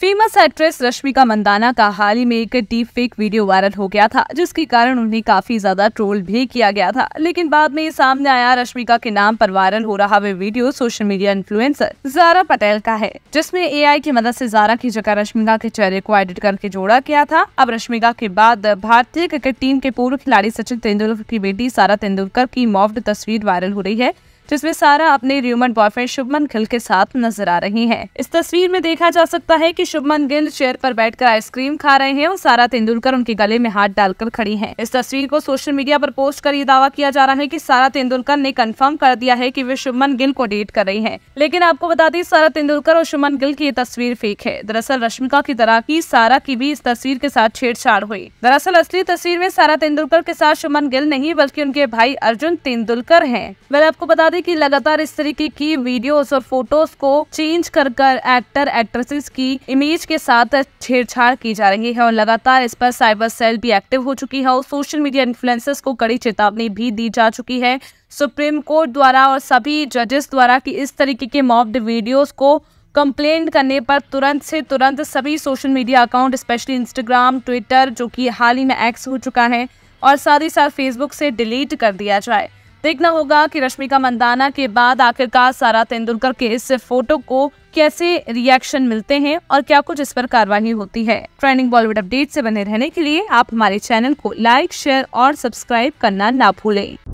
Famous actress Rashmika Mandanna का हाल ही में एक डीप फेक वीडियो वायरल हो गया था जिसके कारण उन्हें काफी ज्यादा ट्रोल भी किया गया था लेकिन बाद में ये सामने आया रश्मिका के नाम पर वायरल हो रहा वे video social media influencer Zara Patel का है जिसमें एआई की मदद से जारा की जगह रश्मिका के चेहरे को एडिट करके जोड़ा गया था अब रश्मिका के बाद भारतीय क्रिकेट टीम के पूर्व खिलाड़ी सचिन तेंदुलकर की बेटी सारा तेंदुलकर की मॉफ्ड तस्वीर वायरल हो रही है जिसमें सारा अपने र्यूमन बॉयफ्रेंड शुभमन गिल के साथ नजर आ रही हैं। इस तस्वीर में देखा जा सकता है कि शुभमन गिल चेयर पर बैठकर आइसक्रीम खा रहे हैं और सारा तेंदुलकर उनके गले में हाथ डालकर खड़ी हैं। इस तस्वीर को सोशल मीडिया पर पोस्ट कर ये दावा किया जा रहा है कि सारा तेंदुलकर ने कंफर्म कर दिया है की वे शुभमन गिल को डेट कर रही है लेकिन आपको बता दें सारा तेंदुलकर और शुभमन गिल की ये तस्वीर फेक है दरअसल रश्मिका की तरह की सारा की भी इस तस्वीर के साथ छेड़छाड़ हुई दरअसल असली तस्वीर में सारा तेंदुलकर के साथ शुभमन गिल नहीं बल्कि उनके भाई अर्जुन तेंदुलकर है वह आपको बता दें कि लगातार इस तरीके की वीडियोस और फोटोज को चेंज कर कर एक्टर एक्ट्रेसेस की इमेज के साथ छेड़छाड़ की जा रही है और लगातार इस पर साइबर सेल भी एक्टिव हो चुकी है और सोशल मीडिया इन्फ्लुएंसर्स को कड़ी चेतावनी भी दी जा चुकी है सुप्रीम कोर्ट द्वारा और सभी जजेस द्वारा की इस तरीके के मॉब्ड वीडियोज को कंप्लेन करने पर तुरंत से तुरंत सभी social media account specially Instagram Twitter जो कि हाल ही में एक्स हो चुका है और साथ ही साथ फेसबुक से डिलीट कर दिया जाए देखना होगा कि रश्मिका मंदाना के बाद आखिरकार सारा तेंदुलकर के इस फोटो को कैसे रिएक्शन मिलते हैं और क्या कुछ इस पर कार्रवाई होती है ट्रेंडिंग बॉलीवुड अपडेट से बने रहने के लिए आप हमारे चैनल को लाइक शेयर और सब्सक्राइब करना ना भूलें